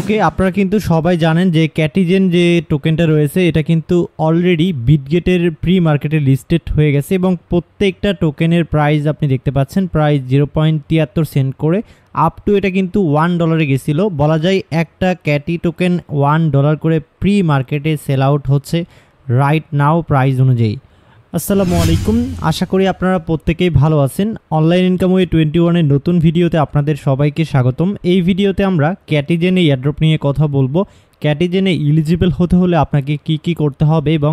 ওকে আপনারা কিন্তু সবাই জানেন যে ক্যাটিজেন যে টোকেনটা রয়েছে এটা কিন্তু অলরেডি বিটগেটের প্রি মার্কেটে লিস্টেড হয়ে গেছে এবং প্রত্যেকটা টোকেনের প্রাইস আপনি দেখতে পাচ্ছেন প্রাইস জিরো পয়েন্ট তিয়াত্তর সেন্ট করে আপ টু এটা কিন্তু ওয়ান ডলারে গেছিল বলা যায় একটা ক্যাটি টোকেন ওয়ান ডলার করে প্রি মার্কেটে সেল আউট হচ্ছে রাইট নাও প্রাইস অনুযায়ী আসসালামু আলাইকুম আশা করি আপনারা প্রত্যেকেই ভালো আছেন অনলাইন ইনকাম ওয়ে টোয়েন্টি ওয়ানের নতুন ভিডিওতে আপনাদের সবাইকে স্বাগতম এই ভিডিওতে আমরা ক্যাটিজেনে এয়ারড্রপ নিয়ে কথা বলবো ক্যাটিজেনে ইলিজিবল হতে হলে আপনাকে কি কি করতে হবে এবং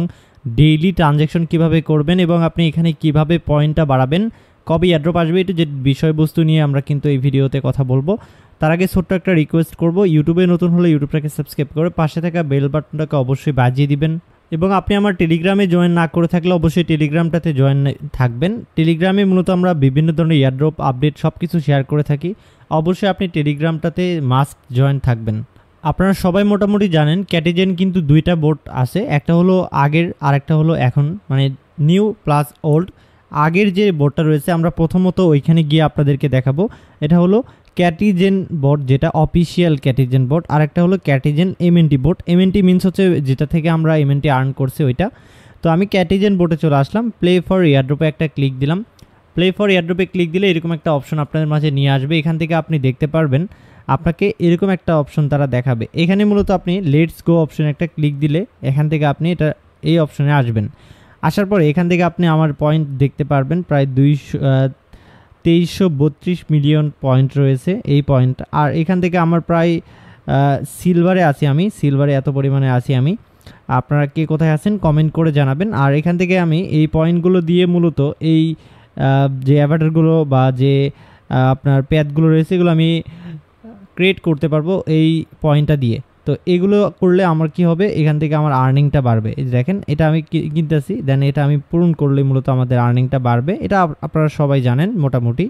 ডেইলি ট্রানজ্যাকশন কিভাবে করবেন এবং আপনি এখানে কিভাবে পয়েন্টটা বাড়াবেন কবে অ্যাড্রপ আসবে এটা যে বিষয়বস্তু নিয়ে আমরা কিন্তু এই ভিডিওতে কথা বলবো তার আগে ছোট্ট একটা রিকোয়েস্ট করবো ইউটিউবে নতুন হলে ইউটিউবটাকে সাবস্ক্রাইব করে পাশে থাকা বেল বাটনটাকে অবশ্যই বাজিয়ে দিবেন এবং আপনি আমার টেলিগ্রামে জয়েন না করে থাকলে অবশ্যই টেলিগ্রামটাতে জয়েন থাকবেন টেলিগ্রামে মূলত আমরা বিভিন্ন ধরনের ইয়ারড্রপ আপডেট সব কিছু শেয়ার করে থাকি অবশ্যই আপনি টেলিগ্রামটাতে মাস্ক জয়েন থাকবেন আপনারা সবাই মোটামুটি জানেন ক্যাটেজেন কিন্তু দুইটা বোর্ড আছে একটা হলো আগের আর একটা হলো এখন মানে নিউ প্লাস ওল্ড আগের যে বোর্ডটা রয়েছে আমরা প্রথমত ওইখানে গিয়ে আপনাদেরকে দেখাবো এটা হলো ক্যাটিজেন বোর্ড যেটা অফিসিয়াল ক্যাটিজেন বোর্ড আর একটা হলো Catizen MNT board MNT means হচ্ছে যেটা থেকে আমরা এমএনটি আর্ন করছি ওইটা তো আমি ক্যাটিজেন বোর্ডে চলে আসলাম প্লে ফর ইয়ারড্রপে একটা ক্লিক দিলাম প্লে ফর ইয়ারড্রপে ক্লিক দিলে এরকম একটা অপশন আপনাদের মাঝে নিয়ে আসবে এখান থেকে আপনি দেখতে পারবেন আপনাকে এরকম একটা অপশন তারা দেখাবে এখানে মূলত আপনি লেটস গো অপশন একটা ক্লিক দিলে এখান থেকে আপনি এটা এই অপশনে আসবেন আসার পর এখান থেকে আপনি আমার পয়েন্ট দেখতে পারবেন প্রায় দুইশো তেইশশো বত্রিশ মিলিয়ন পয়েন্ট রয়েছে এই পয়েন্ট আর এখান থেকে আমার প্রায় সিলভারে আছি আমি সিলভারে এত পরিমাণে আছি আমি আপনারা কে কোথায় আছেন কমেন্ট করে জানাবেন আর এখান থেকে আমি এই পয়েন্টগুলো দিয়ে মূলত এই যে অ্যাভাটারগুলো বা যে আপনার প্যাথগুলো রয়েছে এগুলো আমি ক্রিয়েট করতে পারবো এই পয়েন্টটা দিয়ে তো এগুলো করলে আমার কি হবে এখান থেকে আমার আর্নিংটা বাড়বে এই দেখেন এটা আমি কিনতেছি দেন এটা আমি পূরণ করলে মূলত আমাদের আর্নিংটা বাড়বে এটা আপনারা সবাই জানেন মোটামুটি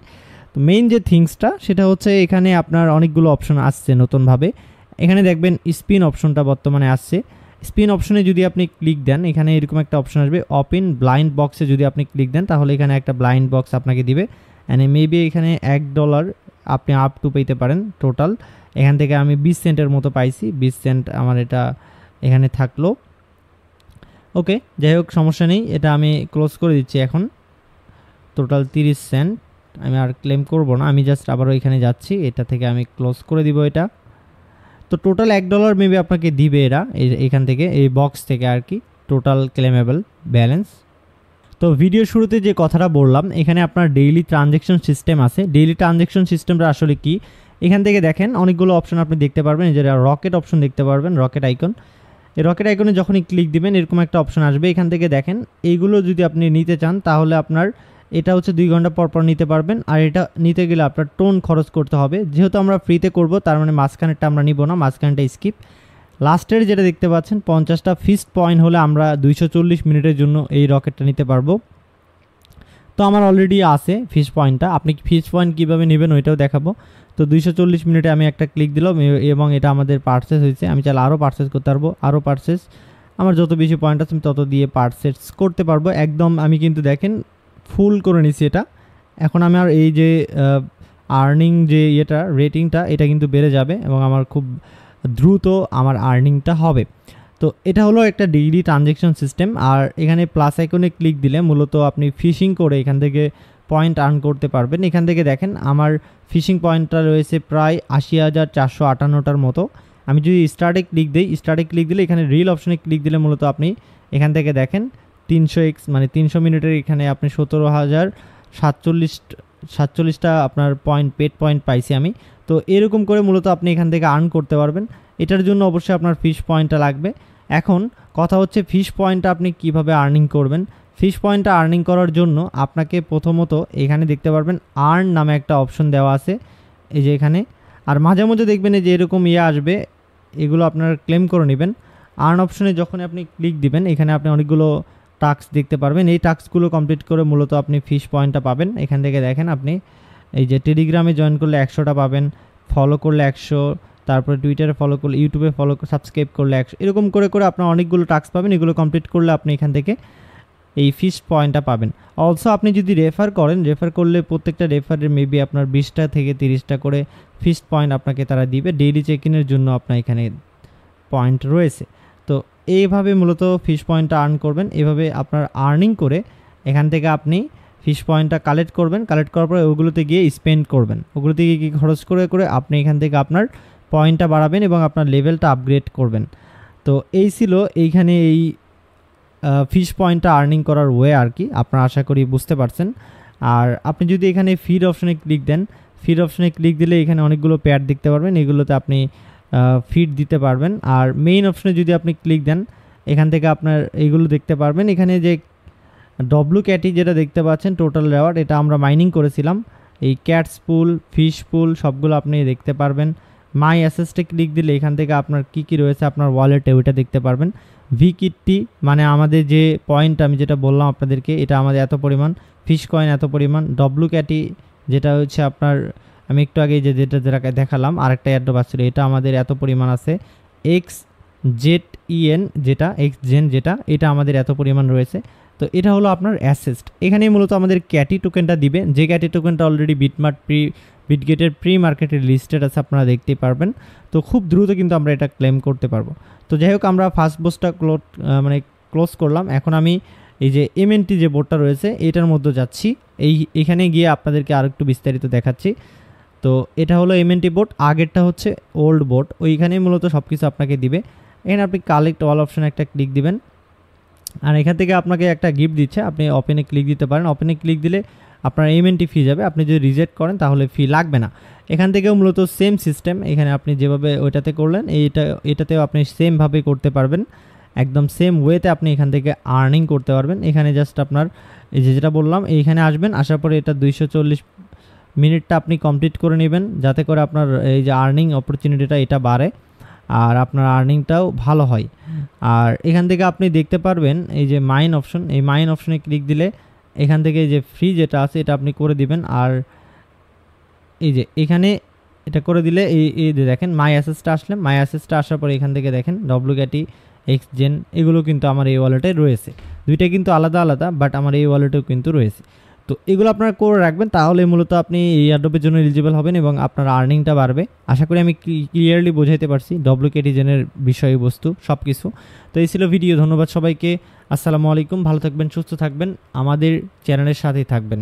তো মেইন যে থিংসটা সেটা হচ্ছে এখানে আপনার অনেকগুলো অপশন আসছে নতুনভাবে এখানে দেখবেন স্পিন অপশনটা বর্তমানে আসছে স্পিন অপশনে যদি আপনি ক্লিক দেন এখানে এরকম একটা অপশন আসবে ওপেন ব্লাইন্ড বক্সে যদি আপনি ক্লিক দেন তাহলে এখানে একটা ব্লাইন্ড বক্স আপনাকে দিবে অ্যান্ড মেবি এখানে এক ডলার আপনি আপ টু পেতে পারেন টোটাল এখান থেকে আমি বিশ সেন্টের মতো পাইছি বিশ সেন্ট আমার এটা এখানে থাকলো ওকে যাই হোক সমস্যা নেই এটা আমি ক্লোজ করে দিচ্ছি এখন টোটাল তিরিশ সেন্ট আমি আর ক্লেম করব না আমি জাস্ট আবারও এখানে যাচ্ছি এটা থেকে আমি ক্লোজ করে দিব এটা তো টোটাল এক ডলার মেবি আপনাকে দিবে এরা এখান থেকে এই বক্স থেকে আর কি টোটাল ক্লেমেবল ব্যালেন্স তো ভিডিও শুরুতে যে কথাটা বললাম এখানে আপনার ডেইলি ট্রানজেকশন সিস্টেম আছে ডেইলি ট্রানজেকশন সিস্টেমটা আসলে কি এখান থেকে দেখেন অনেকগুলো অপশন আপনি দেখতে পারবেন যেটা রকেট অপশন দেখতে পারবেন রকেট আইকন এই রকেট আইকনে যখনই ক্লিক দিবেন এরকম একটা অপশন আসবে এখান থেকে দেখেন এইগুলো যদি আপনি নিতে চান তাহলে আপনার এটা হচ্ছে দুই ঘন্টা পর পর নিতে পারবেন আর এটা নিতে গেলে আপনার টোন খরচ করতে হবে যেহেতু আমরা ফ্রিতে করব তার মানে মাঝখানেরটা আমরা নিব না মাঝখানটা স্কিপ লাস্টের যেটা দেখতে পাচ্ছেন পঞ্চাশটা ফিস্ট পয়েন্ট হলে আমরা দুইশো মিনিটের জন্য এই রকেটটা নিতে পারবো তো আমার অলরেডি আছে ফিস পয়েন্টটা আপনি ফিস পয়েন্ট কীভাবে নেবেন ওইটাও দেখাবো তো দুইশো চল্লিশ মিনিটে আমি একটা ক্লিক দিলাম এবং এটা আমাদের পার্সেস হয়েছে আমি চাইলে আরও পার্সেস করতে পারবো আরও পার্সেস আমার যত বেশি পয়েন্ট আছে আমি তত দিয়ে পার্সেস করতে পারবো একদম আমি কিন্তু দেখেন ফুল করে নিছি এটা এখন আমার এই যে আর্নিং যে ইয়েটা রেটিংটা এটা কিন্তু বেড়ে যাবে এবং আমার খুব দ্রুত আমার আর্নিংটা হবে তো এটা হলো একটা ডিগ্রি ট্রানজেকশন সিস্টেম আর এখানে প্লাস আইকনে ক্লিক দিলে মূলত আপনি ফিশিং করে এখান থেকে পয়েন্ট আর্ন করতে পারবেন এখান থেকে দেখেন আমার ফিশিং পয়েন্টটা রয়েছে প্রায় আশি হাজার চারশো আটান্নটার মতো আমি যদি স্টার্টে ক্লিক দিই স্টার্টে ক্লিক দিলে এখানে রিল অপশনে ক্লিক দিলে মূলত আপনি এখান থেকে দেখেন তিনশো এক্স মানে তিনশো মিনিটের এখানে আপনি সতেরো হাজার সাতচল্লিশ সাতচল্লিশটা আপনার পয়েন্ট পেড পয়েন্ট পাইছি আমি তো এরকম করে মূলত আপনি এখান থেকে আর্ন করতে পারবেন এটার জন্য অবশ্যই আপনার ফিশ পয়েন্টটা লাগবে এখন কথা হচ্ছে ফিশ পয়েন্টটা আপনি কিভাবে আর্নিং করবেন ফিশ পয়েন্টটা আর্নিং করার জন্য আপনাকে প্রথমত এখানে দেখতে পারবেন আর্ন নামে একটা অপশন দেওয়া আছে এই যে এখানে আর মাঝে মাঝে দেখবেন যে এরকম ইয়ে আসবে এগুলো আপনার ক্লেম করে নেবেন আর্ন অপশনে যখন আপনি ক্লিক দিবেন এখানে আপনি অনেকগুলো টাস্ক দেখতে পারবেন এই টাস্কগুলো কমপ্লিট করে মূলত আপনি ফিশ পয়েন্টটা পাবেন এখান থেকে দেখেন আপনি এই যে টেলিগ্রামে জয়েন করলে একশোটা পাবেন ফলো করলে একশো তারপরে টুইটারে ফলো করলে ইউটিউবে ফলো সাবস্ক্রাইব করলে একশো এরকম করে করে আপনার অনেকগুলো টাস্ক পাবেন এগুলো কমপ্লিট করলে আপনি এখান থেকে এই ফিস পয়েন্টটা পাবেন অলসো আপনি যদি রেফার করেন রেফার করলে প্রত্যেকটা রেফারের মেবি আপনার বিশটা থেকে তিরিশটা করে ফিস পয়েন্ট আপনাকে তারা দিবে ডেইলি চেক ইনের জন্য আপনার এখানে পয়েন্ট রয়েছে তো এইভাবে মূলত ফিস পয়েন্টটা আর্ন করবেন এভাবে আপনার আর্নিং করে এখান থেকে আপনি ফিশ পয়েন্টটা কালেক্ট করবেন কালেক্ট করার পরে ওগুলোতে গিয়ে স্পেন্ড করবেন ওগুলোতে গিয়ে কী খরচ করে করে আপনি এখান থেকে আপনার পয়েন্টটা বাড়াবেন এবং আপনার লেভেলটা আপগ্রেড করবেন তো এই ছিল এইখানে এই ফিশ পয়েন্টটা আর্নিং করার ওয়ে আর কি আপনারা আশা করি বুঝতে পারছেন আর আপনি যদি এখানে ফিড অপশনে ক্লিক দেন ফিড অপশনে ক্লিক দিলে এখানে অনেকগুলো প্যাড দেখতে পারবেন এগুলোতে আপনি ফিড দিতে পারবেন আর মেইন অপশনে যদি আপনি ক্লিক দেন এখান থেকে আপনার এইগুলো দেখতে পারবেন এখানে যে ডব্লু ক্যাটি যেটা দেখতে পাচ্ছেন টোটাল রেওয়ার্ড এটা আমরা মাইনিং করেছিলাম এই ক্যাটস পুল ফিশ পুল সবগুলো আপনি দেখতে পারবেন মাই অ্যাসেসটে ক্লিক দিলে এখান থেকে আপনার কি কি রয়েছে আপনার ওয়ালেটে ওইটা দেখতে পারবেন ভি কিটটি মানে আমাদের যে পয়েন্ট আমি যেটা বললাম আপনাদেরকে এটা আমাদের এত পরিমাণ ফিশ কয়েন এত পরিমাণ ডব্লু ক্যাটি যেটা হচ্ছে আপনার আমি একটু আগে যে যেটা দেখালাম আরেকটা অ্যাড্রপ আসছিলো এটা আমাদের এত পরিমাণ আছে এক্স জেড ইএন যেটা এক্স জেন যেটা এটা আমাদের এত পরিমাণ রয়েছে তো এটা হলো আপনার অ্যাসেস্ট এখানে মূলত আমাদের ক্যাটি টোকেনটা দিবে যে ক্যাটি টোকেনটা অলরেডি বিটমার্ট প্রি বিটগেটের প্রি মার্কেটের লিস্টেড আছে আপনারা দেখতে পারবেন তো খুব দ্রুত কিন্তু আমরা এটা ক্লেম করতে পারবো তো যাই হোক আমরা ফার্স্ট বোসটা ক্লোজ মানে ক্লোজ করলাম এখন আমি এই যে এমএনটি যে বোর্ডটা রয়েছে এটার মধ্যে যাচ্ছি এই এখানে গিয়ে আপনাদেরকে আর একটু বিস্তারিত দেখাচ্ছি তো এটা হলো টি বোর্ড আগেরটা হচ্ছে ওল্ড বোর্ড ওইখানেই মূলত সব কিছু আপনাকে দিবে এখানে আপনি কালেক্ট অল অপশানে একটা ক্লিক দিবেন আর এখান থেকে আপনাকে একটা গিফট দিচ্ছে আপনি ওপেনে ক্লিক দিতে পারেন ওপেনে ক্লিক দিলে আপনার এমএনটি ফি যাবে আপনি যদি রিজেক্ট করেন তাহলে ফি লাগবে না এখান থেকেও মূলত সেম সিস্টেম এখানে আপনি যেভাবে ওইটাতে করলেন এইটা এটাতেও আপনি সেমভাবে করতে পারবেন একদম সেম ওয়েতে আপনি এখান থেকে আর্নিং করতে পারবেন এখানে জাস্ট আপনার এই যে যেটা বললাম এইখানে আসবেন আসার পরে এটা দুইশো মিনিটটা আপনি কমপ্লিট করে নেবেন যাতে করে আপনার এই যে আর্নিং অপরচুনিটিটা এটা বাড়ে আর আপনার আর্নিংটাও ভালো হয় আর এখান থেকে আপনি দেখতে পারবেন এই যে মাইন অপশন এই মাইন অপশনে ক্লিক দিলে এখান থেকে যে ফ্রি যেটা আছে এটা আপনি করে দিবেন আর এই যে এখানে এটা করে দিলে এই যে দেখেন মাই অ্যাসেসটা আসলে মাই অ্যাসেসটা আসার পরে এখান থেকে দেখেন ডব্লুক্যাটি এক্সজেন এগুলো কিন্তু আমার এই ওয়ালেটে রয়েছে দুইটা কিন্তু আলাদা আলাদা বাট আমার এই ওয়ালেটেও কিন্তু রয়েছে তো এগুলো আপনারা করে রাখবেন তাহলে মূলত আপনি এই অ্যাডোপের জন্য এলিজিবল হবেন এবং আপনার আর্নিংটা বাড়বে আশা করি আমি ক্লিয়ারলি বোঝাইতে পারছি ডব্লিউকে জেনের বিষয়বস্তু সব কিছু তো এই ছিল ভিডিও ধন্যবাদ সবাইকে আসসালামু আলাইকুম ভালো থাকবেন সুস্থ থাকবেন আমাদের চ্যানেলের সাথেই থাকবেন